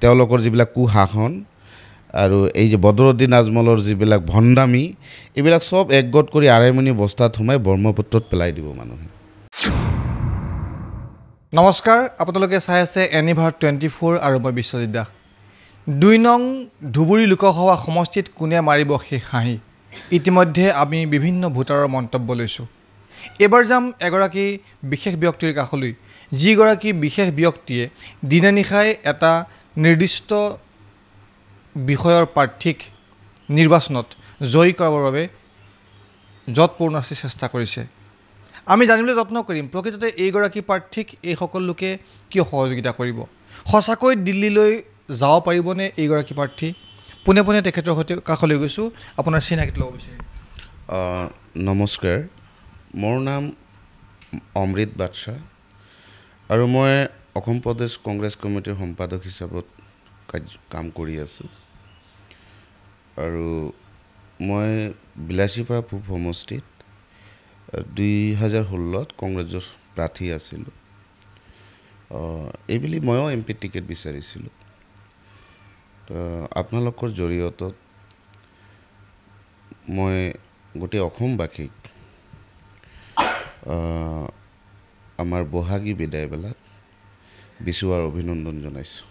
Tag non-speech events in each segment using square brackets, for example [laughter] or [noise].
তেওঁলোকৰ যিবিলাক কুশাসন আৰু এই যে বদৰুদ্দিন আজমলৰ যিবিলাক ভণ্ডামী এইবিলাক চব একগত কৰি আৰাইমণি বস্তাত সোমাই ব্ৰহ্মপুত্ৰত পেলাই দিব মানুহে নমস্কাৰ আপোনালোকে চাই আছে এনিভাৰ টুৱেণ্টি ফ'ৰ আৰু মই বিশ্বজিৎ দাস দুই নং ধুবুৰী লোকসভা সমষ্টিত কোনে মাৰিব সেই হাঁহি ইতিমধ্যে আমি বিভিন্ন ভোটাৰৰ মন্তব্য লৈছোঁ এইবাৰ যাম এগৰাকী বিশেষ ব্যক্তিৰ কাষলৈ যিগৰাকী বিশেষ ব্যক্তিয়ে দিনা নিশাই এটা নিৰ্দিষ্ট বিষয়ৰ প্ৰাৰ্থীক নিৰ্বাচনত জয়ী কৰাবৰ বাবে যৎপূৰ্ণ আছে চেষ্টা কৰিছে আমি জানিবলৈ যত্ন কৰিম প্ৰকৃততে এইগৰাকী প্ৰাৰ্থীক এই সকলো লোকে কিয় সহযোগিতা কৰিব সঁচাকৈ দিল্লীলৈ যাব পাৰিবনে এইগৰাকী প্ৰাৰ্থী পোনে পোনে তেখেতৰ সৈতে কাষলৈ গৈছোঁ আপোনাৰ চিনাকিত ল'ব বিচাৰিম নমস্কাৰ মোৰ নাম অমৃত বাদশাহ আৰু মই অসম প্ৰদেশ কংগ্ৰেছ কমিটিৰ সম্পাদক হিচাপত কাৰ্য কাম কৰি আছোঁ আৰু মই বিলাচীপাৰা পূব সমষ্টিত দুই হাজাৰ ষোল্লত কংগ্ৰেছৰ প্ৰাৰ্থী আছিলোঁ এইবুলি ময়ো এম পি টিকেট বিচাৰিছিলোঁ আপোনালোকৰ জৰিয়তে মই গোটেই অসমবাসীক আমাৰ বহাগী বিদায়বেলাক বিচুৱাৰ অভিনন্দন জনাইছোঁ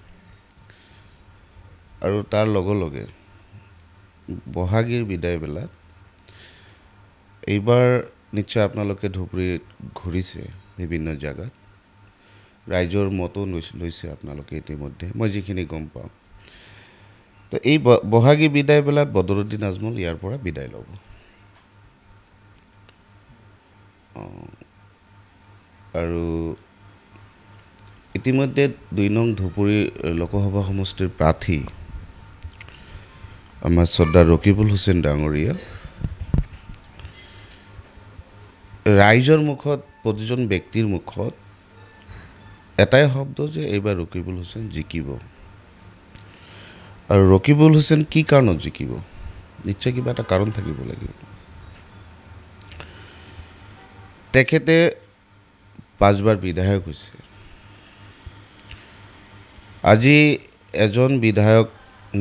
আৰু তাৰ লগে লগে বহাগীৰ বিদায়বেলাত এইবাৰ নিশ্চয় আপোনালোকে ধুবুৰীত ঘূৰিছে বিভিন্ন জেগাত ৰাইজৰ মতো লৈছে আপোনালোকে ইতিমধ্যে মই যিখিনি গম পাওঁ তো এই বহাগী বিদায়বেলাত বদৰুদ্দিন আজমল ইয়াৰ পৰা বিদায় ল'ব আৰু ইতিমধ্যে দুই নং ধুবুৰী লোকসভা সমষ্টিৰ প্ৰাৰ্থী আমাৰ শ্ৰদ্ধা ৰকিবুল হুছেইন ডাঙৰীয়া ৰাইজৰ মুখত প্ৰতিজন ব্যক্তিৰ মুখত এটাই শব্দ যে এইবাৰ ৰকিবুল হুছেইন জিকিব আৰু ৰকিবুল হুছেইন কি কাৰণত জিকিব নিশ্চয় কিবা এটা কাৰণ থাকিব লাগিব তেখেতে পাঁচবাৰ বিধায়ক হৈছে আজি এজন বিধায়ক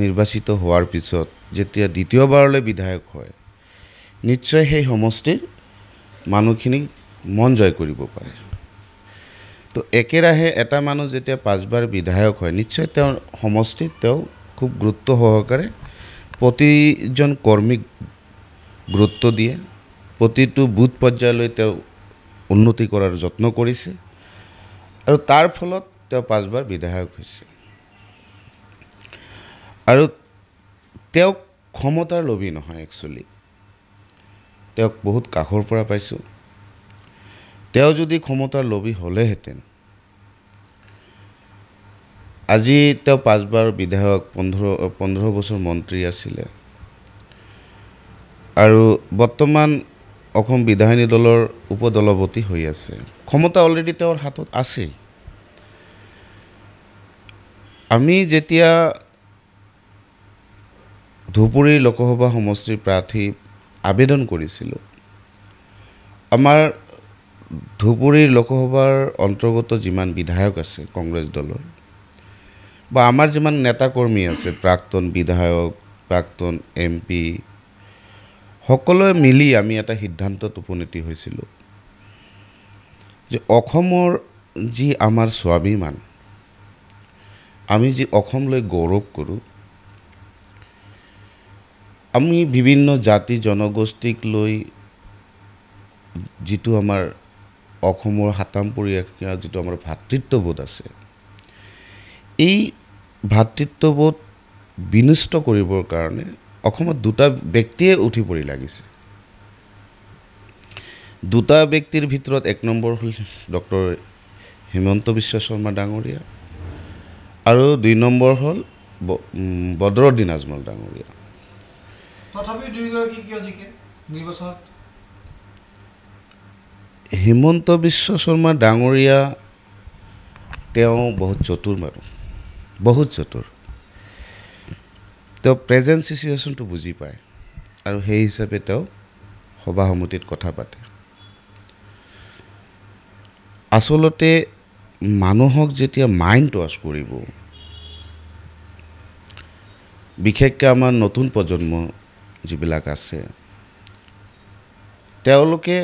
নিৰ্বাচিত হোৱাৰ পিছত যেতিয়া দ্বিতীয়বাৰলৈ বিধায়ক হয় নিশ্চয় সেই সমষ্টিৰ মানুহখিনিক মন জয় কৰিব পাৰে তো একেৰাহে এটা মানুহ যেতিয়া পাঁচবাৰ বিধায়ক হয় নিশ্চয় তেওঁৰ সমষ্টিত তেওঁ খুব গুৰুত্ব সহকাৰে প্ৰতিজন কৰ্মীক গুৰুত্ব দিয়ে প্ৰতিটো বুথ পৰ্যায়লৈ তেওঁ উন্নতি কৰাৰ যত্ন কৰিছে আৰু তাৰ ফলত তেওঁ পাঁচবাৰ বিধায়ক হৈছে আৰু তেওঁক ক্ষমতাৰ লবি নহয় একচুৱেলি তেওঁক বহুত কাষৰ পৰা পাইছোঁ তেওঁ যদি ক্ষমতাৰ লবি হ'লেহেঁতেন আজি তেওঁ পাঁচবাৰ বিধায়ক পোন্ধৰ পোন্ধৰ বছৰ মন্ত্ৰী আছিলে আৰু বৰ্তমান অসম বিধায়িনী দলৰ উপদলপতি হৈ আছে ক্ষমতা অলৰেডি তেওঁৰ হাতত আছে আমি যেতিয়া ধুবুৰী লোকসভা সমষ্টিৰ প্ৰাৰ্থী আবেদন কৰিছিলোঁ আমাৰ ধুবুৰীৰ লোকসভাৰ অন্তৰ্গত যিমান বিধায়ক আছে কংগ্ৰেছ দলৰ বা আমাৰ যিমান নেতাকৰ্মী আছে প্ৰাক্তন বিধায়ক প্ৰাক্তন এম পি সকলোৱে মিলি আমি এটা সিদ্ধান্তত উপনীত হৈছিলোঁ যে অসমৰ যি আমাৰ স্বাভিমান আমি যি অসমলৈ গৌৰৱ কৰোঁ আমি বিভিন্ন জাতি জনগোষ্ঠীক লৈ যিটো আমাৰ অসমৰ সাতামপৰীয়া যিটো আমাৰ ভাতৃত্ববোধ আছে এই ভাতৃত্ববোধ বিনষ্ট কৰিবৰ কাৰণে অসমত দুটা ব্যক্তিয়ে উঠি পৰি লাগিছে দুটা ব্যক্তিৰ ভিতৰত এক নম্বৰ হ'ল ডক্টৰ হিমন্ত বিশ্ব শৰ্মা ডাঙৰীয়া আৰু দুই নম্বৰ হ'ল বদ্ৰদিন আজমল ডাঙৰীয়া হিমন্ত বিশ্ব শৰ্মা ডাঙৰীয়া তেওঁ বহুত চতুৰ মানুহ বহুত চতুৰ তেওঁ প্ৰেজেণ্ট চিচুৱেশ্যনটো বুজি পায় আৰু সেই হিচাপে তেওঁ সভা সমিতিত কথা পাতে আচলতে মানুহক যেতিয়া মাইণ্ড ৱাশ কৰিব বিশেষকৈ আমাৰ নতুন প্ৰজন্ম যিবিলাক আছে তেওঁলোকে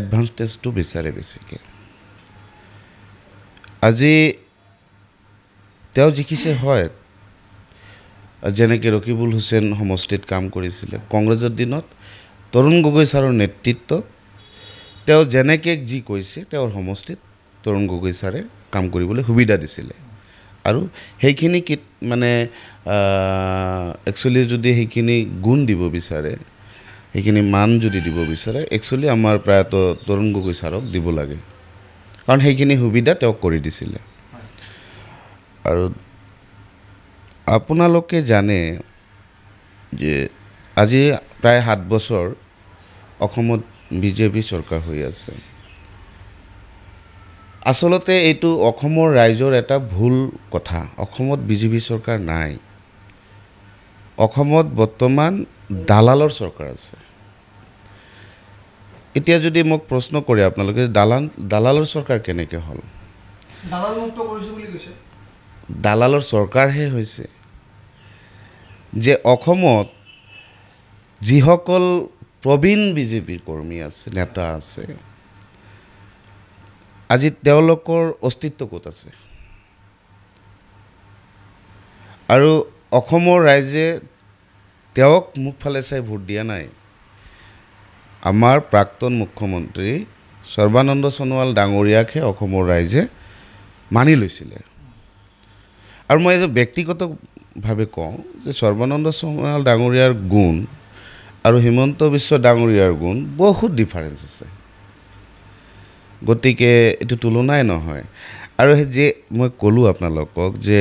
এডভান্টেজটো বিচাৰে বেছিকৈ আজি তেওঁ জিকিছে হয় যেনেকৈ ৰকিবুল হুছেইন সমষ্টিত কাম কৰিছিলে কংগ্ৰেছৰ দিনত তৰুণ গগৈ ছাৰৰ নেতৃত্বত তেওঁ যেনেকৈ যি কৈছে তেওঁৰ সমষ্টিত তৰুণ গগৈ ছাৰে কাম কৰিবলৈ সুবিধা দিছিলে আৰু সেইখিনি কি মানে একচুৱেলি যদি সেইখিনি গুণ দিব বিচাৰে সেইখিনি মান যদি দিব বিচাৰে একচুৱেলি আমাৰ প্ৰায়ত তৰুণ গগৈ ছাৰক দিব লাগে কাৰণ সেইখিনি সুবিধা তেওঁক কৰি দিছিলে আৰু আপোনালোকে জানে যে আজি প্ৰায় সাত বছৰ অসমত বিজেপি চৰকাৰ হৈ আছে আচলতে এইটো অসমৰ ৰাইজৰ এটা ভুল কথা অসমত বিজেপি চৰকাৰ নাই অসমত বৰ্তমান দালালৰ চৰকাৰ আছে এতিয়া যদি মোক প্ৰশ্ন কৰে আপোনালোকে দালাল দালালৰ চৰকাৰ কেনেকৈ হ'ল দালাল মুক্ত কৰিছোঁ বুলি কৈছে দালালৰ চৰকাৰহে হৈছে যে অসমত যিসকল প্ৰবীণ বিজেপিৰ কৰ্মী আছে নেতা আছে আজি তেওঁলোকৰ অস্তিত্ব ক'ত আছে আৰু অসমৰ ৰাইজে তেওঁক মুখফালে চাই ভোট দিয়া নাই আমাৰ প্ৰাক্তন মুখ্যমন্ত্ৰী সৰ্বানন্দ সোণোৱাল ডাঙৰীয়াকহে অসমৰ ৰাইজে মানি লৈছিলে আৰু মই এজ এ ব্যক্তিগতভাৱে কওঁ যে সৰ্বানন্দ সোণোৱাল ডাঙৰীয়াৰ গুণ আৰু হিমন্ত বিশ্ব ডাঙৰীয়াৰ গুণ বহুত ডিফাৰেঞ্চ আছে গতিকে এইটো তুলনাই নহয় আৰু সেই যে মই ক'লোঁ আপোনালোকক যে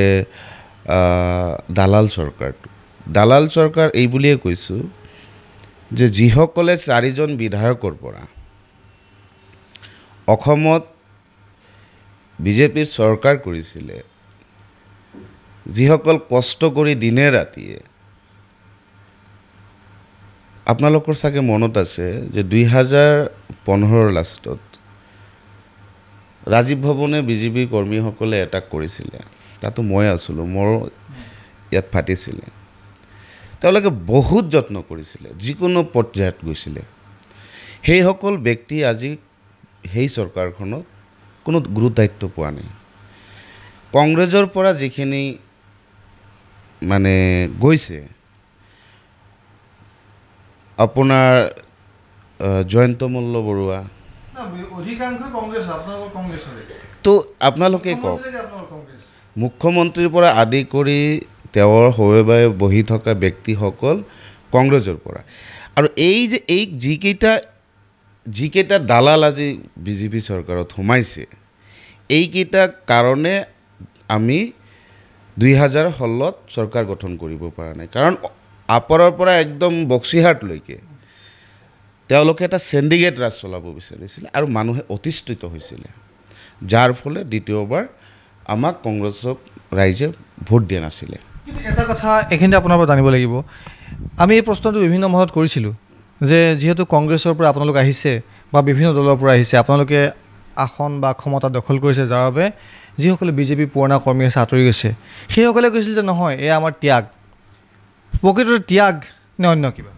দালাল চৰকাৰটো দালাল চৰকাৰ এইবুলিয়ে কৈছোঁ যে যিসকলে চাৰিজন বিধায়কৰ পৰা অসমত বিজেপিৰ চৰকাৰ কৰিছিলে যিসকল কষ্ট কৰি দিনে ৰাতিয়ে আপোনালোকৰ চাগে মনত আছে যে দুহেজাৰ পোন্ধৰ লাষ্টত ৰাজীৱ ভৱনে বিজেপি কৰ্মীসকলে এটাক কৰিছিলে তাতো মই আছিলোঁ মোৰ ইয়াত ফাটিছিলে তেওঁলোকে বহুত যত্ন কৰিছিলে যিকোনো পৰ্যায়ত গৈছিলে সেইসকল ব্যক্তি আজি সেই চৰকাৰখনত কোনো গুৰুদায়িত্ব পোৱা নাই কংগ্ৰেছৰ পৰা যিখিনি মানে গৈছে আপোনাৰ জয়ন্ত মল্ল বৰুৱা তো আপোনালোকে কওক মুখ্যমন্ত্ৰীৰ পৰা আদি কৰি তেওঁৰ সবাবে বহি থকা ব্যক্তিসকল কংগ্ৰেছৰ পৰা আৰু এই যে এই যিকেইটা যিকেইটা দালাল আজি বিজেপি চৰকাৰত সোমাইছে এইকেইটা কাৰণে আমি দুই হাজাৰ ষোল্লত চৰকাৰ গঠন কৰিব পৰা নাই কাৰণ আপাৰৰ পৰা একদম বক্সিহাটলৈকে তেওঁলোকে এটা চেণ্ডিগেট ৰাজ চলাব বিচাৰিছিলে আৰু মানুহে অতিষ্ঠিত হৈছিলে যাৰ ফলত দ্বিতীয়বাৰ আমাক কংগ্ৰেছক ৰাইজে ভোট দিয়া নাছিলে এটা কথা এইখিনিতে আপোনাৰ পৰা জানিব লাগিব আমি এই প্ৰশ্নটো বিভিন্ন মহত কৰিছিলোঁ যে যিহেতু কংগ্ৰেছৰ পৰা আপোনালোক আহিছে বা বিভিন্ন দলৰ পৰা আহিছে আপোনালোকে আসন বা ক্ষমতা দখল কৰিছে যাৰ বাবে যিসকলে বিজেপি পুৰণা কৰ্মী আছে আঁতৰি গৈছে সেইসকলে কৈছিল যে নহয় এয়া আমাৰ ত্যাগ প্ৰকৃততে ত্যাগ নে অন্য কিবা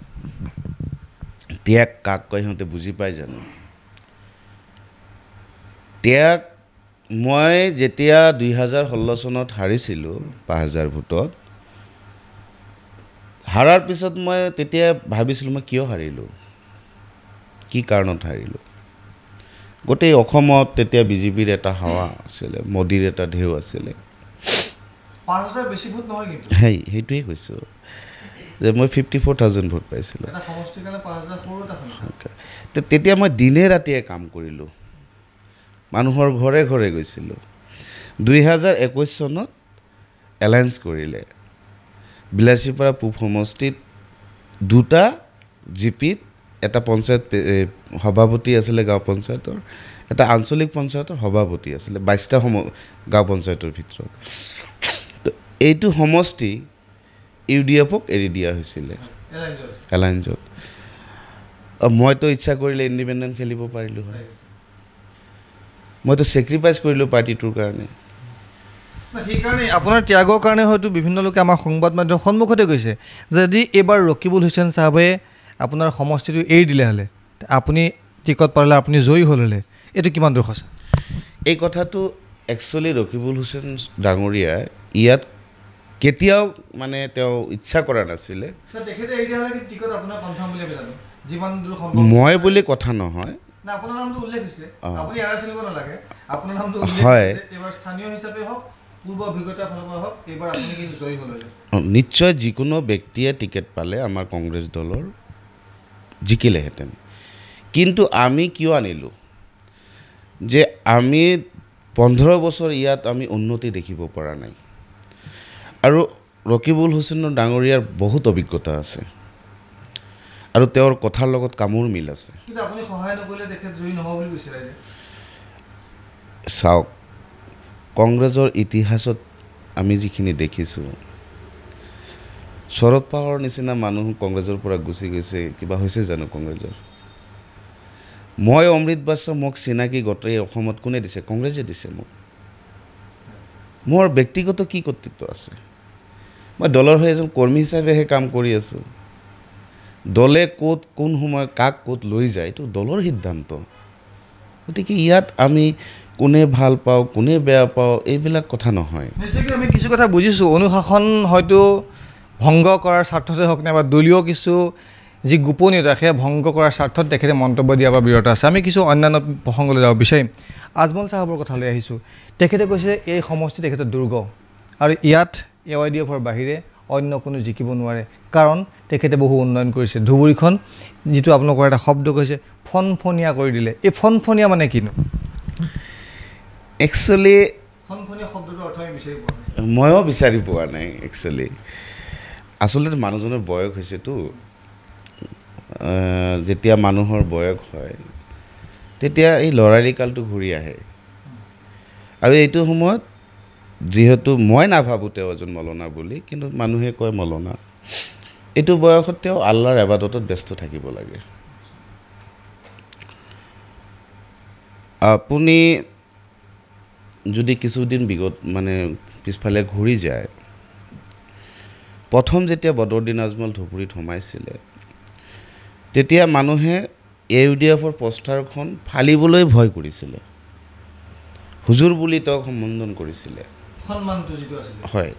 ত্যাগ কাক কয় সিহঁতে বুজি পায় জানো ত্যাগ মই যেতিয়া দুই হাজাৰ ষোল্ল চনত হাৰিছিলোঁ পাঁচ হাজাৰ ভোটত হাৰাৰ পিছত মই তেতিয়া ভাবিছিলোঁ মই কিয় হাৰিলোঁ কি কাৰণত হাৰিলোঁ গোটেই অসমত তেতিয়া বিজেপিৰ এটা হাৱা আছিলে মোদীৰ এটা ঢেউ আছিলে হেৰি সেইটোৱে কৈছোঁ যে মই ফিফটি ফ'ৰ থাউজেণ্ড ভোট পাইছিলোঁ তেতিয়া মই দিনে ৰাতিয়ে কাম কৰিলোঁ মানুহৰ ঘৰে ঘৰে গৈছিলোঁ দুহেজাৰ একৈছ চনত এলায়েঞ্চ কৰিলে বিলাচীপাৰা পূব সমষ্টিত দুটা জিপিত এটা পঞ্চায়ত সভাপতি আছিলে গাঁও পঞ্চায়তৰ এটা আঞ্চলিক পঞ্চায়তৰ সভাপতি আছিলে বাইছটা সম গাঁও পঞ্চায়তৰ ভিতৰত তো এইটো সমষ্টি ইউ ডি এফক এৰি দিয়া হৈছিলে এলায়েঞ্চত মইতো ইচ্ছা কৰিলে ইণ্ডিপেণ্ডেণ্ট খেলিব পাৰিলোঁ হয় মইতো চেক্ৰিফাইচ কৰিলোঁ পাৰ্টিটোৰ কাৰণে সেইকাৰণে আপোনাৰ ত্যাগৰ কাৰণে হয়তো বিভিন্ন লোকে আমাৰ সংবাদ মাধ্যমৰ সন্মুখতে গৈছে যদি এইবাৰ ৰকিবুল হুছেইন চাহাবে আপোনাৰ সমষ্টিটো এৰি দিলে হ'লে আপুনি টিকট পালে আপুনি জয়ী হ'ল হ'লে এইটো কিমান দূৰ সঁচা এই কথাটো একচুৱেলি ৰকিবুল হুছেইন ডাঙৰীয়া ইয়াত কেতিয়াও মানে তেওঁ ইচ্ছা কৰা নাছিলে মই বুলি কথা নহয় নিশ্চয় যিকোনো ব্যক্তিয়ে টিকেট পালে আমাৰ কংগ্ৰেছ দলৰ জিকিলেহেঁতেন কিন্তু আমি কিয় আনিলোঁ যে আমি পোন্ধৰ বছৰ ইয়াত আমি উন্নতি দেখিব পৰা নাই আৰু ৰকিবুল হুছেইনৰ ডাঙৰীয়াৰ বহুত অভিজ্ঞতা আছে আৰু তেওঁৰ কথাৰ লগত কামৰ মিল আছে চাওক কংগ্ৰেছৰ ইতিহাসত আমি যিখিনি দেখিছোঁ শৰদ পাৱাৰৰ নিচিনা মানুহ কংগ্ৰেছৰ পৰা গুচি গৈছে কিবা হৈছে জানো কংগ্ৰেছৰ মই অমৃত বাচ্য মোক চিনাকি গোটেই অসমত কোনে দিছে কংগ্ৰেছে দিছে মোক মোৰ ব্যক্তিগত কি কৰ্তৃত্ব আছে মই দলৰ হৈ এজন কৰ্মী হিচাপেহে কাম কৰি আছোঁ দলে ক'ত কোন সময়ত কাক ক'ত লৈ যায় এইটো দলৰ সিদ্ধান্ত গতিকে ইয়াত আমি কোনে ভাল পাওঁ কোনে বেয়া পাওঁ এইবিলাক কথা নহয় আমি কিছু কথা বুজিছোঁ অনুশাসন হয়তো ভংগ কৰাৰ স্বাৰ্থতে হওক নাইবা দলীয় কিছু যি গোপনীয়তা সেয়া ভংগ কৰাৰ স্বাৰ্থত তেখেতে মন্তব্য দিয়াৰ পৰা বিৰত আছে আমি কিছু অন্যান্য প্ৰসংগলৈ যাব বিচাৰিম আজমল চাহাবৰ কথালৈ আহিছোঁ তেখেতে কৈছে এই সমষ্টি তেখেতৰ দুৰ্গ আৰু ইয়াত এ ৱাই ডি এফৰ বাহিৰে অন্য কোনো জিকিব নোৱাৰে কাৰণ তেখেতে বহু উন্নয়ন কৰিছে ধুবুৰীখন যিটো আপোনালোকৰ এটা শব্দ কৈছে ফনফনীয়া কৰি দিলে এই ফনফনীয়া মানে কিনো একচুৱেলি ফনফনীয়া শব্দটোৰ অৰ্থ বিচাৰি পোৱা ময়ো বিচাৰি পোৱা নাই একচুৱেলি আচলতে মানুহজনৰ বয়স হৈছেতো যেতিয়া মানুহৰ বয়স হয় তেতিয়া এই ল'ৰালি কালটো ঘূৰি আহে আৰু এইটো সময়ত যিহেতু মই নাভাবোঁ তেওঁ এজন মলনা বুলি কিন্তু মানুহে কয় মলনা এইটো বয়সত তেওঁ আল্লাৰ এবাদতত ব্যস্ত থাকিব লাগে আপুনি যদি কিছুদিন বিগত মানে পিছফালে ঘূৰি যায় প্ৰথম যেতিয়া বদৰুদ্দিন আজমল ধুবুৰীত সোমাইছিলে তেতিয়া মানুহে এ ইউ ডি এফৰ পষ্টাৰখন ফালিবলৈ ভয় কৰিছিলে হুজুৰ বুলি তেওঁক সম্বোধন কৰিছিলে হয়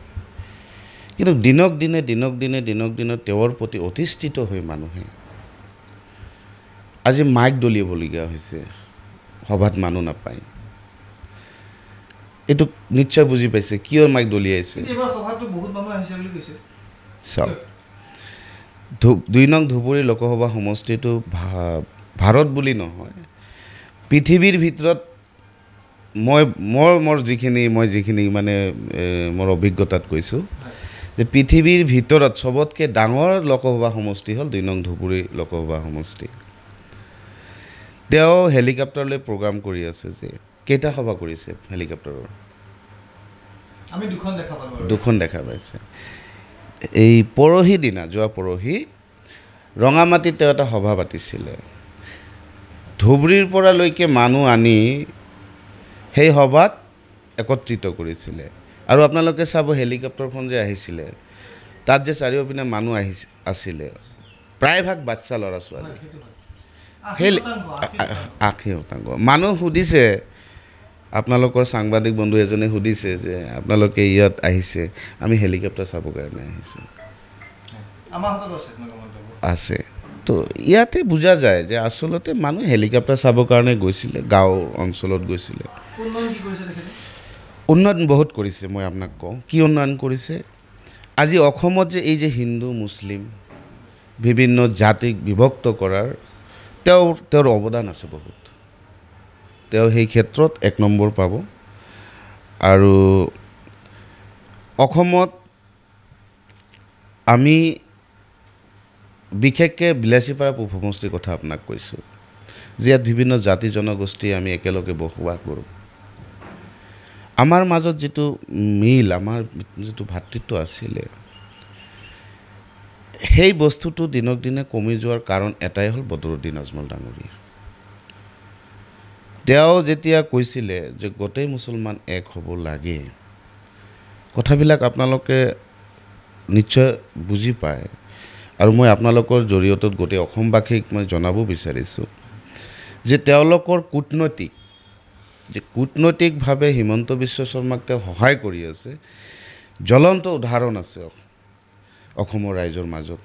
কিন্তু দিনক দিনে দিনক দিনে দিনক দিনে তেওঁৰ প্ৰতি অতিষ্ঠিত হৈ মানুহে আজি মাইক দলিয়াবলগীয়া হৈছে সভাত মানুহ নাপায় এইটো নিশ্চয় বুজি পাইছে কিয় মাইক দলিয়াইছে চাওক দুই নং ধুবুৰী লোকসভা সমষ্টিটো ভাৰত বুলি নহয় পৃথিৱীৰ ভিতৰত মই মোৰ মোৰ যিখিনি মই যিখিনি মানে মোৰ অভিজ্ঞতাত কৈছোঁ যে পৃথিৱীৰ ভিতৰত চবতকৈ ডাঙৰ লোকসভা সমষ্টি হ'ল দুই নং ধুবুৰী লোকসভা সমষ্টি তেওঁ হেলিকপ্টাৰলৈ প্ৰগ্ৰাম কৰি আছে যে কেইটা সভা কৰিছে হেলিকপ্টাৰৰ দুখন দেখা পাইছে এই পৰহি দিনা যোৱা পৰহি ৰঙামাটিত তেওঁ এটা সভা পাতিছিলে ধুবুৰীৰ পৰালৈকে মানুহ আনি সেই সভাত একত্ৰিত কৰিছিলে আৰু আপোনালোকে চাব হেলিকপ্টাৰখন যে আহিছিলে তাত যে চাৰিওপিনে মানুহ আহি আছিলে প্ৰায়ভাগ বাচ্ছা ল'ৰা ছোৱালী সেই আশী শতাংশ মানুহ সুধিছে আপোনালোকৰ সাংবাদিক বন্ধু এজনে সুধিছে যে আপোনালোকে ইয়াত আহিছে আমি হেলিকপ্টাৰ চাবৰ কাৰণে আহিছোঁ আছে তো ইয়াতে বুজা যায় যে আচলতে মানুহ হেলিকপ্টাৰ চাবৰ কাৰণে গৈছিলে গাঁও অঞ্চলত গৈছিলে উন্নয়ন বহুত কৰিছে মই আপোনাক কওঁ কি উন্নয়ন কৰিছে আজি অসমত যে এই যে হিন্দু মুছলিম বিভিন্ন জাতিক বিভক্ত কৰাৰ তেওঁৰ তেওঁৰ অৱদান আছে বহুত তেওঁ সেই ক্ষেত্ৰত এক নম্বৰ পাব আৰু অসমত আমি বিশেষকৈ বিলাচীপাৰা পূব সমষ্টিৰ কথা আপোনাক কৈছোঁ যে ইয়াত বিভিন্ন জাতি জনগোষ্ঠী আমি একেলগে বসবাস কৰোঁ আমাৰ মাজত যিটো মিল আমাৰ যিটো ভাতৃত্ব আছিলে সেই বস্তুটো দিনক দিনে কমি যোৱাৰ কাৰণ এটাই হ'ল বদৰুদ্দিন আজমল ডাঙৰীয়া তেওঁ যেতিয়া কৈছিলে যে গোটেই মুছলমান এক হ'ব লাগে কথাবিলাক আপোনালোকে নিশ্চয় বুজি পায় আৰু মই আপোনালোকৰ জৰিয়তে গোটেই অসমবাসীক মই জনাব বিচাৰিছোঁ যে তেওঁলোকৰ কূটনৈতিক যে কূটনৈতিকভাৱে হিমন্ত বিশ্ব শৰ্মাক তেওঁ সহায় কৰি আছে জ্বলন্ত উদাহৰণ আছে অসমৰ ৰাইজৰ মাজত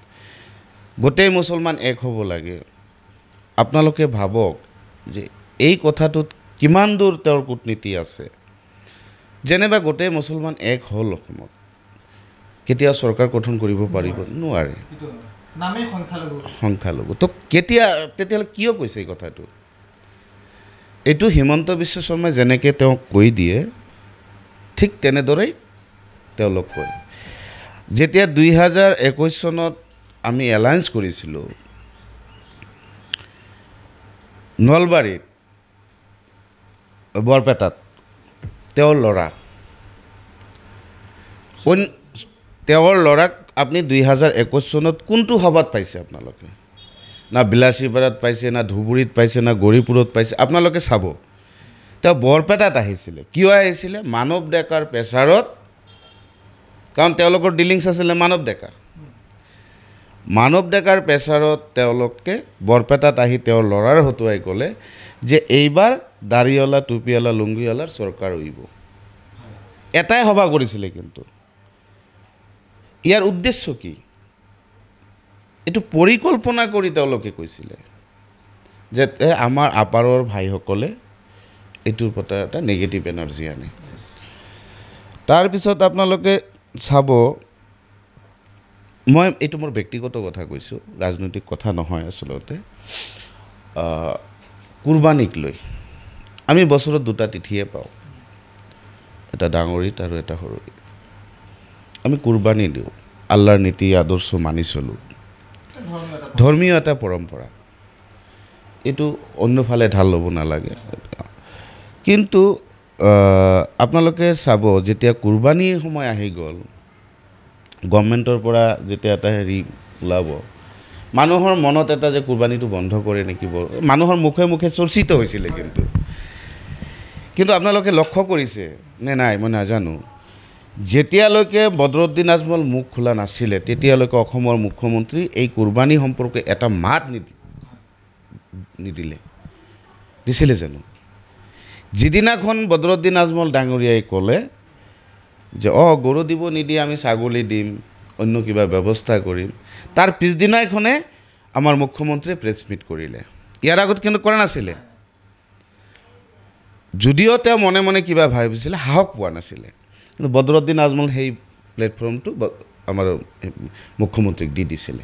গোটেই মুছলমান এক হ'ব লাগে আপোনালোকে ভাবক যে এই কথাটোত কিমান দূৰ তেওঁৰ কূটনীতি আছে যেনিবা গোটেই মুছলমান এক হ'ল অসমত কেতিয়া চৰকাৰ গঠন কৰিব পাৰিব নোৱাৰে সংখ্যালঘু তো কেতিয়া তেতিয়াহ'লে কিয় কৈছে এই কথাটো এইটো হিমন্ত বিশ্ব শৰ্মাই যেনেকৈ তেওঁক কৈ দিয়ে ঠিক তেনেদৰেই তেওঁলোক কয় যেতিয়া দুই হাজাৰ একৈছ চনত আমি এলায়েঞ্চ কৰিছিলোঁ নলবাৰীত বৰপেটাত তেওঁৰ ল'ৰা তেওঁৰ ল'ৰাক আপুনি দুই হাজাৰ একৈছ চনত কোনটো সভাত পাইছে আপোনালোকে না বিলাচীপাৰাত পাইছে না ধুবুৰীত পাইছে না গৌৰীপুৰত পাইছে আপোনালোকে চাব তেওঁ বৰপেটাত আহিছিলে কিয় আহিছিলে মানৱ ডেকাৰ প্ৰেচাৰত কাৰণ তেওঁলোকৰ ডিলিংছ আছিলে মানৱ ডেকা মানৱ ডেকাৰ প্ৰেচাৰত তেওঁলোকে বৰপেটাত আহি তেওঁৰ ল'ৰাৰ হতুৱাই ক'লে যে এইবাৰ দাড়িৱালা টুপিৱালা লুঙ্গিৱালাৰ চৰকাৰ উৰিব এটাই সভা কৰিছিলে কিন্তু ইয়াৰ উদ্দেশ্য কি এইটো পৰিকল্পনা কৰি তেওঁলোকে কৈছিলে যে আমাৰ আপাৰৰ ভাইসকলে এইটোৰ পৰা এটা নিগেটিভ এনাৰ্জি আনে তাৰপিছত আপোনালোকে চাব মই এইটো মোৰ ব্যক্তিগত কথা কৈছোঁ ৰাজনৈতিক কথা নহয় আচলতে কোৰবানীক লৈ আমি বছৰত দুটা তিথিয়ে পাওঁ এটা ডাঙৰ ঈদ আৰু এটা সৰু ঈদ আমি কোৰবানী দিওঁ আল্লাৰ নীতি আদৰ্শ মানি চলোঁ ধৰ্মীয় এটা পৰম্পৰা এইটো অন্যফালে ঢাল ল'ব নালাগে কিন্তু আপোনালোকে চাব যেতিয়া কোৰবানীৰ সময় আহি গ'ল গভমেণ্টৰ পৰা যেতিয়া এটা হেৰি ওলাব মানুহৰ মনত এটা যে কোৰবানীটো বন্ধ কৰে নেকি মানুহৰ মুখে মুখে চৰ্চিত হৈছিলে কিন্তু কিন্তু আপোনালোকে লক্ষ্য কৰিছে নে নাই মই নাজানো যেতিয়ালৈকে বদৰুদ্দিন আজমল মুখ খোলা নাছিলে তেতিয়ালৈকে অসমৰ মুখ্যমন্ত্ৰী এই কোৰবানী সম্পৰ্কে এটা মাত নিদিলে দিছিলে জানো যিদিনাখন বদৰুদ্দিন আজমল ডাঙৰীয়াই ক'লে যে অঁ গৰু দিব নিদিয়ে আমি ছাগলী দিম অন্য কিবা ব্যৱস্থা কৰিম তাৰ পিছদিনাখনে আমাৰ মুখ্যমন্ত্ৰীয়ে প্ৰেছ মিট কৰিলে ইয়াৰ আগত কিন্তু কৰা নাছিলে যদিও তেওঁ মনে মনে কিবা ভাবিছিলে সাহস পোৱা নাছিলে কিন্তু বদৰুদ্দিন আজমল সেই প্লেটফৰ্মটো আমাৰ মুখ্যমন্ত্ৰীক দি দিছিলে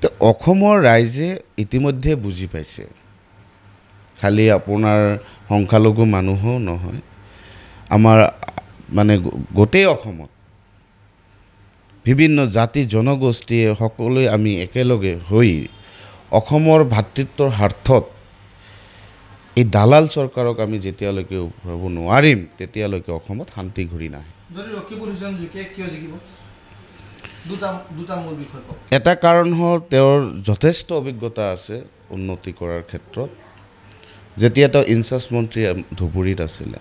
তো অসমৰ ৰাইজে ইতিমধ্যে বুজি পাইছে খালি আপোনাৰ সংখ্যালঘু মানুহো নহয় আমাৰ মানে গোটেই অসমত বিভিন্ন জাতি জনগোষ্ঠীয়ে সকলোৱে আমি একেলগে হৈ অসমৰ ভাতৃত্বৰ স্বাৰ্থত এই দালাল চৰকাৰক আমি যেতিয়ালৈকে উভৰাব নোৱাৰিম তেতিয়ালৈকে অসমত শান্তি ঘূৰি নাহে এটা কাৰণ হ'ল তেওঁৰ যথেষ্ট অভিজ্ঞতা আছে উন্নতি কৰাৰ ক্ষেত্ৰত যেতিয়া তেওঁ ইঞ্চাৰ্জ মন্ত্ৰী ধুবুৰীত আছিলে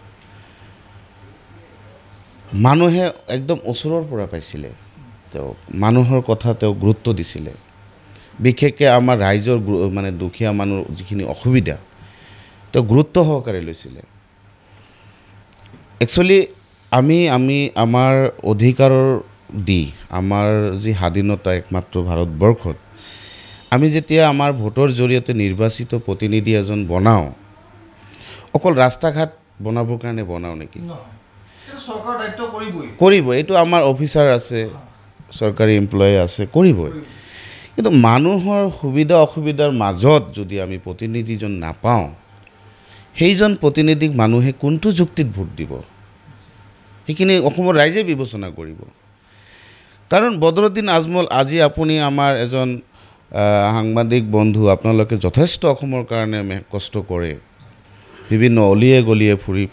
মানুহে একদম ওচৰৰ পৰা পাইছিলে তেওঁক মানুহৰ কথা তেওঁ গুৰুত্ব দিছিলে বিশেষকৈ আমাৰ ৰাইজৰ মানে দুখীয়া মানুহৰ যিখিনি অসুবিধা তেওঁ গুৰুত্ব সহকাৰে লৈছিলে একচুৱেলি আমি আমি আমাৰ অধিকাৰৰ দি আমাৰ যি স্বাধীনতা একমাত্ৰ ভাৰতবৰ্ষত আমি যেতিয়া আমাৰ ভোটৰ জৰিয়তে নিৰ্বাচিত প্ৰতিনিধি এজন বনাওঁ অকল ৰাস্তা ঘাট বনাবৰ কাৰণে বনাওঁ নেকি কৰিব এইটো আমাৰ অফিচাৰ আছে চৰকাৰী এমপ্লয়ে আছে কৰিবই কিন্তু মানুহৰ সুবিধা অসুবিধাৰ মাজত যদি আমি প্ৰতিনিধিজন নাপাওঁ সেইজন প্ৰতিনিধিক মানুহে কোনটো যুক্তিত ভোট দিব সেইখিনি অসমৰ ৰাইজে বিবেচনা কৰিব কাৰণ বদৰুদ্দিন আজমল আজি আপুনি আমাৰ এজন সাংবাদিক বন্ধু আপোনালোকে যথেষ্ট অসমৰ কাৰণে কষ্ট কৰে বিভিন্ন অলিয়ে গলিয়ে ফুৰি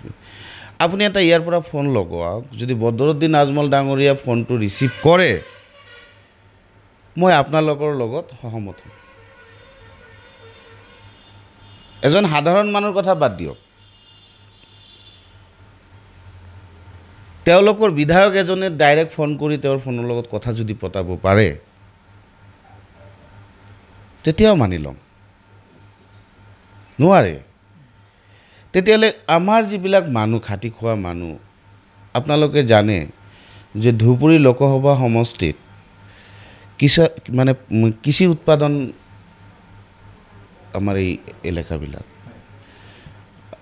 আপুনি এটা ইয়াৰ পৰা ফোন লগাওক যদি বদৰুদ্দিন আজমল ডাঙৰীয়া ফোনটো ৰিচিভ কৰে মই আপোনালোকৰ লগত সহমত হ'ম এজন সাধাৰণ মানুহৰ কথা বাদ দিয়ক তেওঁলোকৰ বিধায়ক এজনে ডাইৰেক্ট ফোন কৰি তেওঁৰ ফোনৰ লগত কথা যদি পতাব পাৰে তেতিয়াও মানি ল'ম নোৱাৰে তেতিয়াহ'লে আমাৰ যিবিলাক মানুহ খাটি খোৱা মানুহ আপোনালোকে জানে যে ধুবুৰী লোকসভা সমষ্টিত কৃষ মানে কৃষি উৎপাদন আমাৰ এই এলেকাবিলাক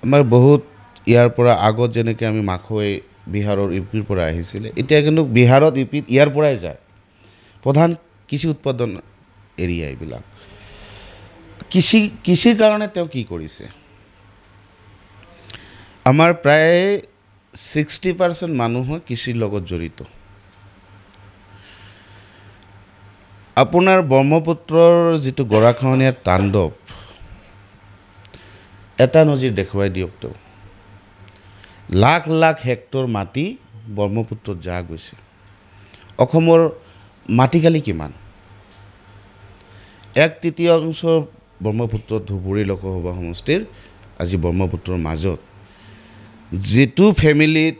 আমাৰ বহুত ইয়াৰ পৰা আগত যেনেকৈ আমি মাখৈ বিহাৰৰ ইউপিৰ পৰা আহিছিলে এতিয়া কিন্তু বিহাৰত ইউপিত ইয়াৰ পৰাই যায় প্ৰধান কৃষি উৎপাদন এৰিয়া এইবিলাক কৃষি কৃষিৰ কাৰণে তেওঁ কি কৰিছে আমাৰ প্ৰায় ছিক্সটি পাৰ্চেণ্ট মানুহৰ কৃষিৰ লগত জড়িত আপোনাৰ ব্ৰহ্মপুত্ৰৰ যিটো গৰাখহনীয়া তাণ্ডৱ এটা নজিৰ দেখুৱাই দিয়ক তেওঁ লাখ লাখ হেক্টৰ মাটি ব্ৰহ্মপুত্ৰত যা গৈছে অসমৰ মাটিকালি কিমান এক তৃতীয়াংশৰ ব্ৰহ্মপুত্ৰ ধুবুৰী লোকসভা সমষ্টিৰ আজি ব্ৰহ্মপুত্ৰৰ মাজত যিটো ফেমিলিত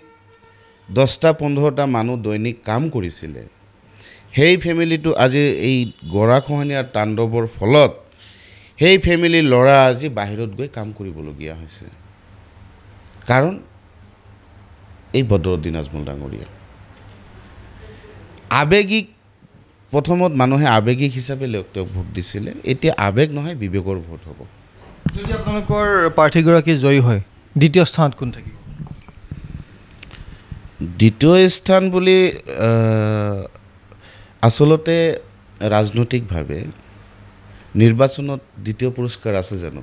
দহটা পোন্ধৰটা মানুহ দৈনিক কাম কৰিছিলে সেই ফেমিলিটো আজি এই গৰাখহনীয়া তাণ্ডৱৰ ফলত সেই ফেমিলিৰ ল'ৰা আজি বাহিৰত গৈ কাম কৰিবলগীয়া হৈছে কাৰণ এই বদৰুদ্দিন আজমল ডাঙৰীয়া আৱেগিক প্ৰথমত মানুহে আৱেগিক হিচাপে লৈ তেওঁক ভোট দিছিলে এতিয়া আৱেগ নহয় বিবেকৰ ভোট হ'ব যদি আপোনালোকৰ প্ৰাৰ্থীগৰাকী জয়ী হয় দ্বিতীয় স্থানত কোন থাকিব দ্বিতীয় স্থান বুলি আচলতে ৰাজনৈতিকভাৱে নিৰ্বাচনত দ্বিতীয় পুৰস্কাৰ আছে জানো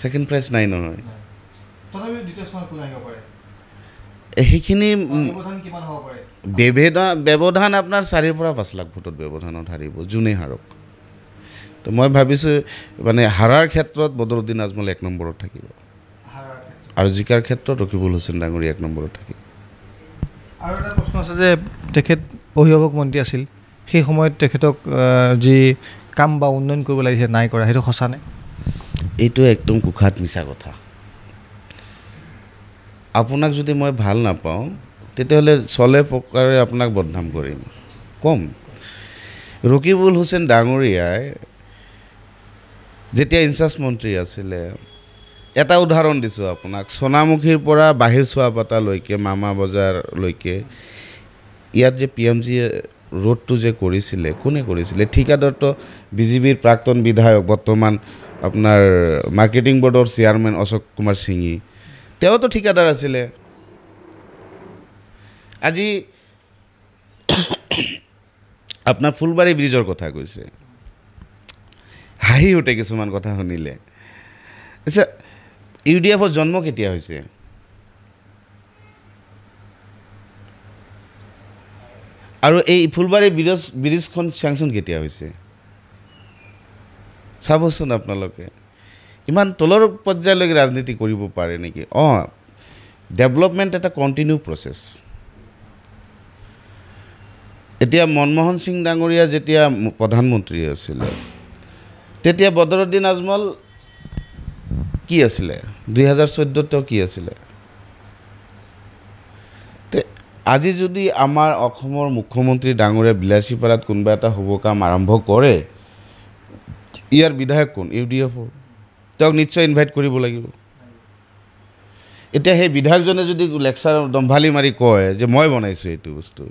ছেকেণ্ড প্ৰাইজ নাই নহয় সেইখিনি ব্যৱধান ব্যৱধান আপোনাৰ চাৰিৰ পৰা পাঁচ লাখ ভোটত ব্যৱধানত হাৰিব যোনে হাৰক তো মই ভাবিছোঁ মানে হাৰাৰ ক্ষেত্ৰত বদৰুদ্দিন আজমল এক নম্বৰত থাকিব আৰু জিকাৰ ক্ষেত্ৰত ৰকিবুল হুছেইন ডাঙৰী এক নম্বৰত থাকিব আৰু এটা প্ৰশ্ন আছে যে তেখেত অভিভাৱক মন্ত্ৰী আছিল সেই সময়ত তেখেতক যি কাম বা উন্নয়ন কৰিব লাগিছে নাই কৰা সেইটো সঁচানে এইটো একদম কুখাত মিছা কথা আপোনাক যদি মই ভাল নাপাওঁ তেতিয়াহ'লে চলে প্ৰকাৰে আপোনাক বদনাম কৰিম কম ৰকিবুল হুছেইন ডাঙৰীয়াই যেতিয়া ইঞ্চাৰ্জ মন্ত্ৰী আছিলে এটা উদাহৰণ দিছোঁ আপোনাক সোণামুখীৰ পৰা বাহিৰ চোৱা পাতালৈকে মামা বজাৰলৈকে ইয়াত যে পি এম জিয়ে ৰোডটো যে কৰিছিলে কোনে কৰিছিলে ঠিকাদত্ত বিজেপিৰ প্ৰাক্তন বিধায়ক বৰ্তমান আপোনাৰ মাৰ্কেটিং বৰ্ডৰ চেয়াৰমেন অশোক কুমাৰ সিঙি তেওঁতো ঠিকাদাৰ আছিলে আজি [coughs] আপোনাৰ ফুলবাৰী ব্ৰিজৰ কথা কৈছে হাঁহি উঠে কিছুমান কথা শুনিলে আচ্ছা ইউ ডি এফৰ জন্ম কেতিয়া হৈছে আৰু এই ফুলবাৰী ব্ৰিজ ব্ৰিজখন চেংচন কেতিয়া হৈছে চাবচোন আপোনালোকে ইমান তলৰ পৰ্যায়লৈকে ৰাজনীতি কৰিব পাৰে নেকি অঁ ডেভেলপমেণ্ট এটা কণ্টিনিউ প্ৰচেছ এতিয়া মনমোহন সিং ডাঙৰীয়া যেতিয়া প্ৰধানমন্ত্ৰী আছিলে তেতিয়া বদৰুদ্দিন আজমল কি আছিলে দুই হাজাৰ চৈধ্যত তেওঁ কি আছিলে আজি যদি আমাৰ অসমৰ মুখ্যমন্ত্ৰী ডাঙৰে বিলাচীপাৰাত কোনোবা এটা শুভ কাম আৰম্ভ কৰে ইয়াৰ বিধায়ক কোন ইউ ডি এফৰ তেওঁক নিশ্চয় ইনভাইট কৰিব লাগিব এতিয়া সেই বিধায়কজনে যদি লেকচাৰ দম্ভালি মাৰি কয় যে মই বনাইছোঁ এইটো বস্তু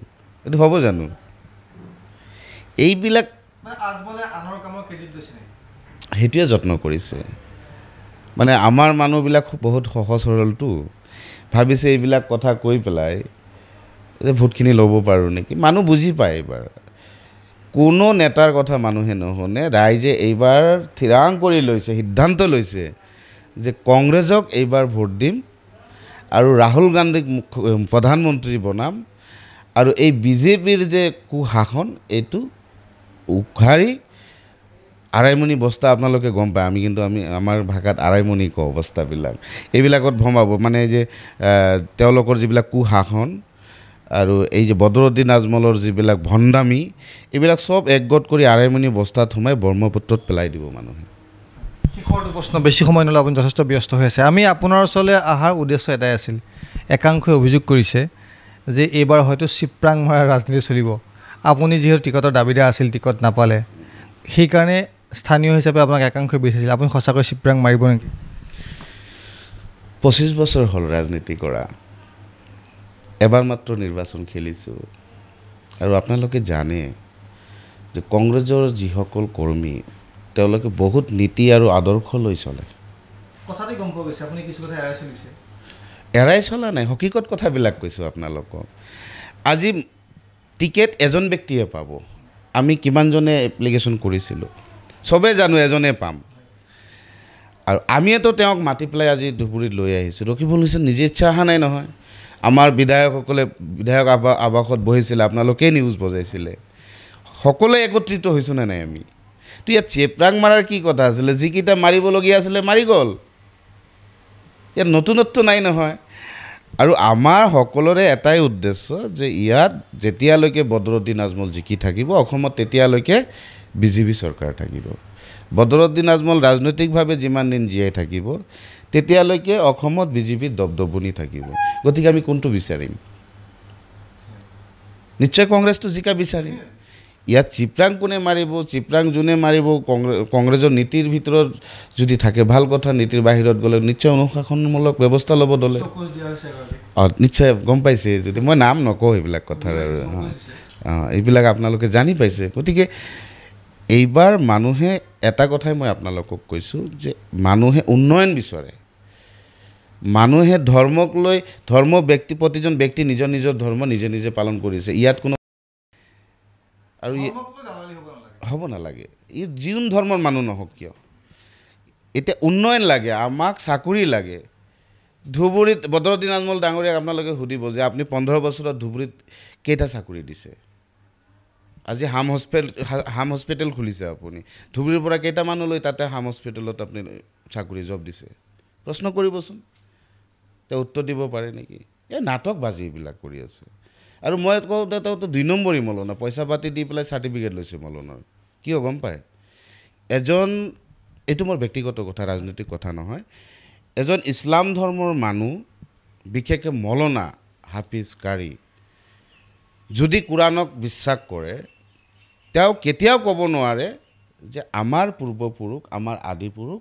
এইটো হ'ব জানো এইবিলাক সেইটোৱে যত্ন কৰিছে মানে আমাৰ মানুহবিলাক বহুত সহজ সৰলটো ভাবিছে এইবিলাক কথা কৈ পেলাই যে ভোটখিনি ল'ব পাৰোঁ নেকি মানুহ বুজি পায় এইবাৰ কোনো নেতাৰ কথা মানুহে নুশুনে ৰাইজে এইবাৰ থিৰাং কৰি লৈছে সিদ্ধান্ত লৈছে যে কংগ্ৰেছক এইবাৰ ভোট দিম আৰু ৰাহুল গান্ধীক মুখ্য প্ৰধানমন্ত্ৰী বনাম আৰু এই বিজেপিৰ যে কুশাসন এইটো উঘাৰি আড়াইমণি বস্তা আপোনালোকে গম পায় আমি কিন্তু আমি আমাৰ ভাষাত আড়াইমণি কওঁ বস্তাবিলাক এইবিলাকত ভমাব মানে যে তেওঁলোকৰ যিবিলাক কুশাসন আৰু এই যে বদৰুদ্দিন আজমলৰ যিবিলাক ভণ্ডামী এইবিলাক চব একগত কৰি আৰাইমণি বস্তাত সোমাই ব্ৰহ্মপুত্ৰত পেলাই দিব মানুহে শিশুৰ প্ৰশ্ন বেছি সময় নলয় আপুনি যথেষ্ট ব্যস্ত হৈ আছে আমি আপোনাৰ ওচৰলৈ অহাৰ উদ্দেশ্য এটাই আছিল একাংশই অভিযোগ কৰিছে যে এইবাৰ হয়তো চিপ্ৰাং মৰাৰ ৰাজনীতি চলিব আপুনি যিহেতু টিকটৰ দাবীদাৰ আছিল টিকট নাপালে সেইকাৰণে স্থানীয় হিচাপে আপোনাক একাংশই বিচাৰিছিল আপুনি সঁচাকৈ চিপ্ৰাং মাৰিব নেকি পঁচিছ বছৰ হ'ল ৰাজনীতি কৰা এবাৰ মাত্ৰ নিৰ্বাচন খেলিছোঁ আৰু আপোনালোকে জানে যে কংগ্ৰেছৰ যিসকল কৰ্মী তেওঁলোকে বহুত নীতি আৰু আদৰ্শ লৈ চলে এৰাই চলা নাই হকীকত কথাবিলাক কৈছোঁ আপোনালোকক আজি টিকেট এজন ব্যক্তিয়ে পাব আমি কিমানজনে এপ্লিকেশ্যন কৰিছিলোঁ চবেই জানো এজনে পাম আৰু আমিয়েতো তেওঁক মাতি পেলাই আজি ধুবুৰীত লৈ আহিছোঁ ৰখিবলৈ নিজে ইচ্ছা অহা নাই নহয় আমাৰ বিধায়কসকলে বিধায়ক আৱাসত বহিছিলে আপোনালোকেই নিউজ বজাইছিলে সকলোৱে একত্ৰিত হৈছোঁ নে নাই আমি তো ইয়াত চেপৰাং মাৰাৰ কি কথা আছিলে যিকেইটা মাৰিবলগীয়া আছিলে মাৰি গ'ল ইয়াত নতুনত্ব নাই নহয় আৰু আমাৰ সকলোৰে এটাই উদ্দেশ্য যে ইয়াত যেতিয়ালৈকে বদৰুদ্দিন আজমল জিকি থাকিব অসমত তেতিয়ালৈকে বিজেপি চৰকাৰ থাকিব বদৰুদ্দিন আজমল ৰাজনৈতিকভাৱে যিমান দিন জীয়াই থাকিব তেতিয়ালৈকে অসমত বিজেপি দবদবনি থাকিব গতিকে আমি কোনটো বিচাৰিম নিশ্চয় কংগ্ৰেছটো জিকা বিচাৰিম ইয়াত চিপ্ৰাং কোনে মাৰিব চিপৰাং যোনে মাৰিব কংগ্ৰে কংগ্ৰেছৰ নীতিৰ ভিতৰত যদি থাকে ভাল কথা নীতিৰ বাহিৰত গ'লে নিশ্চয় অনুশাসনমূলক ব্যৱস্থা ল'ব দলে অঁ নিশ্চয় গম পাইছে যদি মই নাম নকওঁ এইবিলাক কথাৰে আৰু অঁ এইবিলাক আপোনালোকে জানি পাইছে গতিকে এইবাৰ মানুহে এটা কথাই মই আপোনালোকক কৈছোঁ যে মানুহে উন্নয়ন বিচাৰে মানুহে ধৰ্মক লৈ ধৰ্ম ব্যক্তি প্ৰতিজন ব্যক্তি নিজৰ নিজৰ ধৰ্ম নিজে নিজে পালন কৰিছে ইয়াত কোনো আৰু হ'ব নালাগে ই যোন ধৰ্মৰ মানুহ নহওক কিয় এতিয়া উন্নয়ন লাগে আমাক চাকৰি লাগে ধুবুৰীত বদৰুদ্দিন আজমল ডাঙৰীয়াক আপোনালোকে সুধিব যে আপুনি পোন্ধৰ বছৰত ধুবুৰীত কেইটা চাকৰি দিছে আজি হাম হস্পিটেল হাম হস্পিটেল খুলিছে আপুনি ধুবুৰীৰ পৰা কেইটা লৈ তাতে হাম হস্পিটেলত আপুনি চাকৰি জব দিছে প্ৰশ্ন কৰিবচোন তেওঁ উত্তৰ দিব পাৰে নেকি এই নাটক বাজি এইবিলাক কৰি আছে আৰু মই কওঁতে তেওঁতো দুই নম্বৰী মলনা পইচা পাতি দি পেলাই চাৰ্টিফিকেট লৈছোঁ মলনৰ কিয় গম পায় এজন এইটো মোৰ ব্যক্তিগত কথা ৰাজনৈতিক কথা নহয় এজন ইছলাম ধৰ্মৰ মানুহ বিশেষকৈ মলনা হাফিজ কাৰী যদি কোৰাণক বিশ্বাস কৰে তেওঁ কেতিয়াও ক'ব নোৱাৰে যে আমাৰ পূৰ্বপুৰুষ আমাৰ আদিপুৰুষ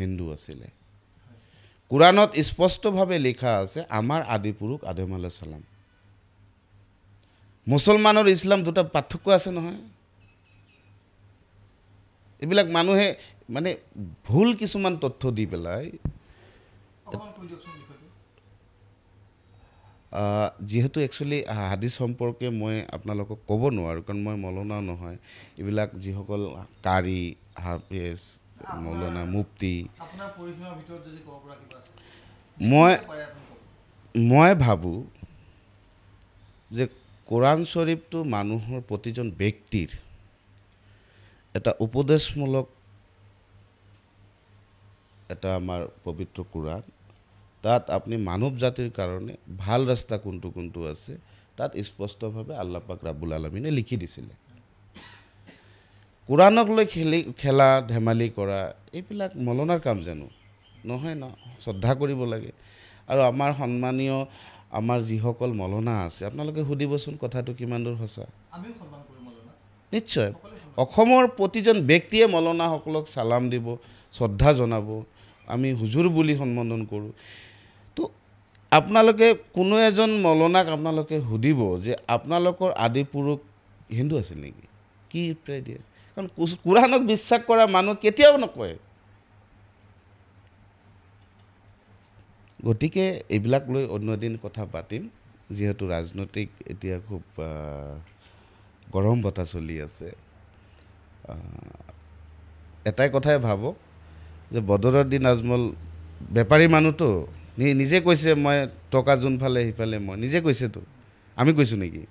হিন্দু আছিলে কোৰআনত স্পষ্টভাৱে লিখা আছে আমাৰ আদি পুৰুষ আদম আলাহ সালাম মুছলমানৰ ইছলাম দুটা পাৰ্থক্য আছে নহয় এইবিলাক মানুহে মানে ভুল কিছুমান তথ্য দি পেলাই যিহেতু একচুৱেলি হাদিছ সম্পৰ্কে মই আপোনালোকক ক'ব নোৱাৰোঁ কাৰণ মই মলনাও নহয় এইবিলাক যিসকল কাৰী হাফেজ মৌলানা মুফতি মই মই ভাবোঁ যে কোৰাণ শ্বৰীফটো মানুহৰ প্ৰতিজন ব্যক্তিৰ এটা উপদেশমূলক এটা আমাৰ পবিত্ৰ কোৰাণ তাত আপুনি মানৱ জাতিৰ কাৰণে ভাল ৰাস্তা কোনটো কোনটো আছে তাত স্পষ্টভাৱে আল্লাপাক ৰাবুল আলমিনে লিখি দিছিলে কোৰাণক লৈ খেলি খেলা ধেমালি কৰা এইবিলাক মলনাৰ কাম জানো নহয় ন শ্ৰদ্ধা কৰিব লাগে আৰু আমাৰ সন্মানীয় আমাৰ যিসকল মলনা আছে আপোনালোকে সুধিবচোন কথাটো কিমান দূৰ সঁচা নিশ্চয় অসমৰ প্ৰতিজন ব্যক্তিয়ে মলনাসকলক চালাম দিব শ্ৰদ্ধা জনাব আমি হুজুৰ বুলি সম্বোধন কৰোঁ তো আপোনালোকে কোনো এজন মলনাক আপোনালোকে সুধিব যে আপোনালোকৰ আদিপুৰুষ হিন্দু আছিল নেকি কি প্ৰায় দিয়ে কাৰণ কোৰাণক বিশ্বাস কৰা মানুহ কেতিয়াও নকয় গতিকে এইবিলাক লৈ অন্য এদিন কথা পাতিম যিহেতু ৰাজনৈতিক এতিয়া খুব গৰম বতাহ চলি আছে এটাই কথাই ভাবক যে বদৰুদ্দিন আজমল বেপাৰী মানুহটো নিজে কৈছে মই টকা যোনফালে সিফালে মই নিজে কৈছেতো আমি কৈছোঁ নেকি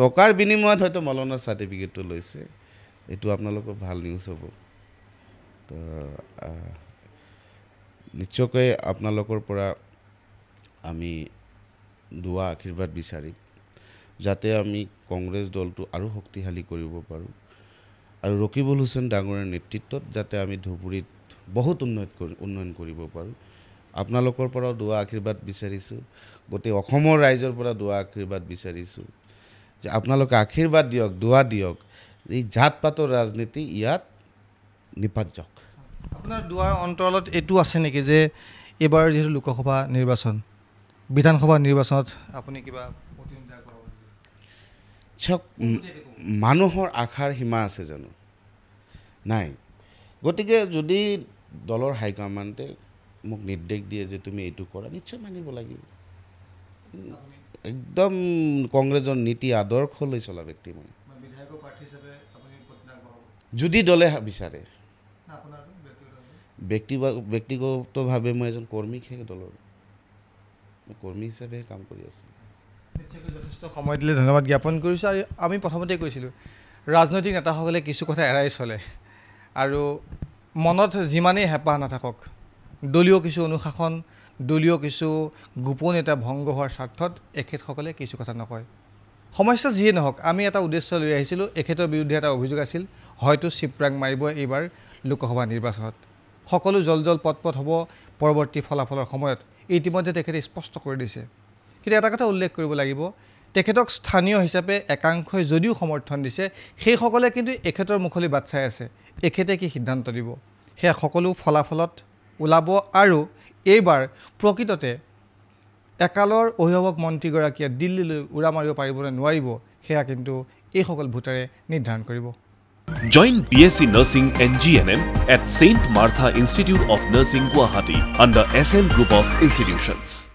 টকাৰ বিনিময়ত হয়তো মলনৰ চাৰ্টিফিকেটটো লৈছে এইটো আপোনালোকৰ ভাল নিউজ হ'ব নিশ্চয়কৈ আপোনালোকৰ পৰা আমি দোৱা আশীৰ্বাদ বিচাৰিম যাতে আমি কংগ্ৰেছ দলটো আৰু শক্তিশালী কৰিব পাৰোঁ আৰু ৰকিবুল হুছেইন ডাঙৰীয়াৰ নেতৃত্বত যাতে আমি ধুবুৰীত বহুত উন্নয়ন কৰি উন্নয়ন কৰিব পাৰোঁ আপোনালোকৰ পৰাও দোৱা আশীৰ্বাদ বিচাৰিছোঁ গোটেই অসমৰ ৰাইজৰ পৰা দোৱা আশীৰ্বাদ বিচাৰিছোঁ যে আপোনালোকে আশীৰ্বাদ দিয়ক দোৱা দিয়ক এই জাত পাতৰ ৰাজনীতি ইয়াত নিপাতজক আপোনাৰ দুৱাৰ অন্তৰালত এইটো আছে নেকি যে এইবাৰ যিহেতু লোকসভা নিৰ্বাচন বিধানসভা নিৰ্বাচনত আপুনি কিবা চাওক মানুহৰ আশাৰ সীমা আছে জানো নাই গতিকে যদি দলৰ হাইকমাণ্ডে মোক নিৰ্দেশ দিয়ে যে তুমি এইটো কৰা নিশ্চয় মানিব লাগিব একদম কংগ্ৰেছৰ নীতি আদৰ্শ লৈ চলা ব্যক্তি মই যদি দলে বিচাৰে ব্যক্তি ব্যক্তিগতভাৱে মই এজন কৰ্মীক সেই দলৰ কৰ্মী হিচাপে কাম কৰি আছিলোঁ যথেষ্ট সময় দিলে ধন্যবাদ জ্ঞাপন কৰিছোঁ আৰু আমি প্ৰথমতে কৈছিলোঁ ৰাজনৈতিক নেতাসকলে কিছু কথা এৰাই চলে আৰু মনত যিমানেই হেঁপাহ নাথাকক দলীয় কিছু অনুশাসন দলীয় কিছু গোপনীয়তা ভংগ হোৱাৰ স্বাৰ্থত এখেতসকলে কিছু কথা নকয় সমস্যা যিয়ে নহওক আমি এটা উদ্দেশ্য লৈ আহিছিলোঁ এখেতৰ বিৰুদ্ধে এটা অভিযোগ আছিল হয়তো চিপৰাং মাৰিব এইবাৰ লোকসভা নিৰ্বাচনত সকলো জল জল পথ পথ হ'ব পৰৱৰ্তী ফলাফলৰ সময়ত ইতিমধ্যে তেখেতে স্পষ্ট কৰি দিছে কিন্তু এটা কথা উল্লেখ কৰিব লাগিব তেখেতক স্থানীয় হিচাপে একাংশই যদিও সমৰ্থন দিছে সেইসকলে কিন্তু এখেতৰ মুখলৈ বাট চাই আছে এখেতে কি সিদ্ধান্ত দিব সেয়া সকলো ফলাফলত ওলাব আৰু এইবাৰ প্ৰকৃততে একালৰ অভিভাৱক মন্ত্ৰীগৰাকীয়ে দিল্লীলৈ উৰা মাৰিব পাৰিবনে নোৱাৰিব সেয়া কিন্তু এইসকল ভোটাৰে নিৰ্ধাৰণ কৰিব Join BSc Nursing and GNM at St. Martha Institute of Nursing Guwahati under SM Group of Institutions.